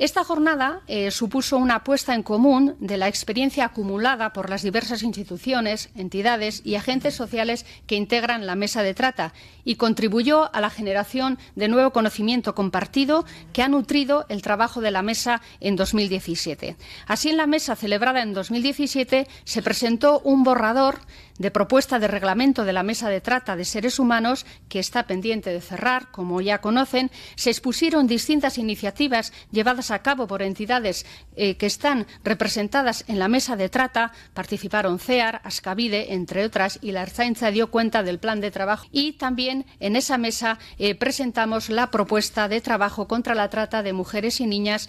Esta jornada eh, supuso una apuesta en común de la experiencia acumulada por las diversas instituciones, entidades y agentes sociales que integran la mesa de trata y contribuyó a la generación de nuevo conocimiento compartido que ha nutrido el trabajo de la mesa en 2017. Así, en la mesa celebrada en 2017 se presentó un borrador de propuesta de reglamento de la Mesa de Trata de Seres Humanos, que está pendiente de cerrar, como ya conocen, se expusieron distintas iniciativas llevadas a cabo por entidades eh, que están representadas en la Mesa de Trata. Participaron CEAR, Ascavide, entre otras, y la Arzainza dio cuenta del plan de trabajo. Y también en esa mesa eh, presentamos la propuesta de trabajo contra la trata de mujeres y niñas